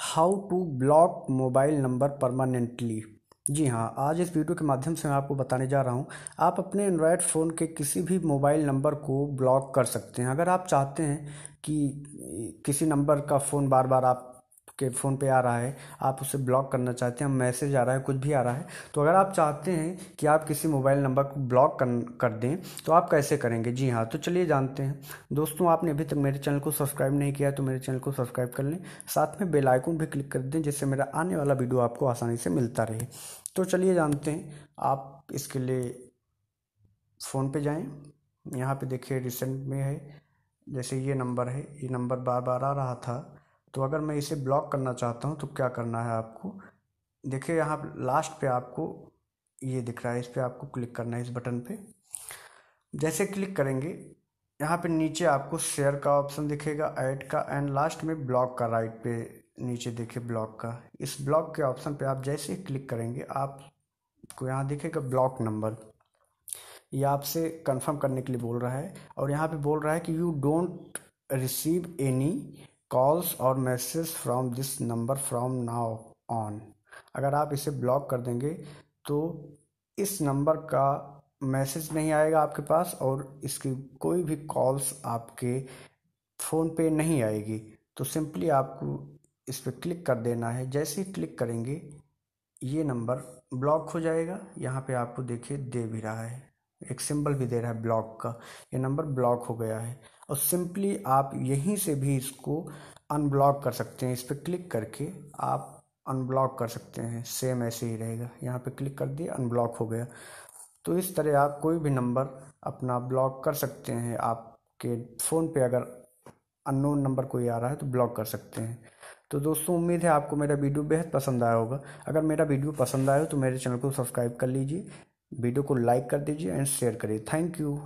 how to block mobile number permanently जी हाँ आज इस वीडियो के माध्यम से मैं आपको बताने जा रहा हूँ आप अपने एंड्रॉयड फ़ोन के किसी भी मोबाइल नंबर को ब्लॉक कर सकते हैं अगर आप चाहते हैं कि किसी नंबर का फ़ोन बार बार आप के फ़ोन पे आ रहा है आप उसे ब्लॉक करना चाहते हैं मैसेज आ रहा है कुछ भी आ रहा है तो अगर आप चाहते हैं कि आप किसी मोबाइल नंबर को ब्लॉक कर, कर दें तो आप कैसे करेंगे जी हाँ तो चलिए जानते हैं दोस्तों आपने अभी तक मेरे चैनल को सब्सक्राइब नहीं किया तो मेरे चैनल को सब्सक्राइब कर लें साथ में बेलाइकून भी क्लिक कर दें जिससे मेरा आने वाला वीडियो आपको आसानी से मिलता रहे तो चलिए जानते हैं आप इसके लिए फ़ोन पे जाएं यहाँ पे देखिए रिसेंट में है जैसे ये नंबर है ये नंबर बार बार आ रहा था तो अगर मैं इसे ब्लॉक करना चाहता हूँ तो क्या करना है आपको देखिए यहाँ लास्ट पे आपको ये दिख रहा है इस पर आपको क्लिक करना है इस बटन पे जैसे क्लिक करेंगे यहाँ पे नीचे आपको शेयर का ऑप्शन दिखेगा ऐड का एंड लास्ट में ब्लॉक का राइट पे नीचे देखिए ब्लॉक का इस ब्लॉक के ऑप्शन पे आप जैसे ही क्लिक करेंगे आपको यहाँ दिखेगा ब्लॉक नंबर ये आपसे कंफर्म करने के लिए बोल रहा है और यहाँ पे बोल रहा है कि you don't receive any calls और message from this number from now on अगर आप इसे ब्लॉक कर देंगे तो इस नंबर का मैसेज नहीं आएगा आपके पास और इसकी कोई भी कॉल्स आपके फ़ोन पे नहीं आएगी तो सिंपली आपको इस पर क्लिक कर देना है जैसे ही क्लिक करेंगे ये नंबर ब्लॉक हो जाएगा यहाँ पे आपको देखिए दे भी रहा है एक सिंबल भी दे रहा है ब्लॉक का ये नंबर ब्लॉक हो गया है और सिंपली आप यहीं से भी इसको अनब्लॉक कर सकते हैं इस पर क्लिक करके आप अनब्लॉक कर सकते हैं सेम ऐसे ही रहेगा यहाँ पे क्लिक कर दिए अनब्लॉक हो गया तो इस तरह आप कोई भी नंबर अपना ब्लॉक कर सकते हैं आपके फ़ोन पे अगर अननोन नंबर कोई आ रहा है तो ब्लॉक कर सकते हैं तो दोस्तों उम्मीद है आपको मेरा वीडियो बेहद पसंद आया होगा अगर मेरा वीडियो पसंद आया हो तो मेरे चैनल को सब्सक्राइब कर लीजिए वीडियो को लाइक कर दीजिए एंड शेयर करिए थैंक यू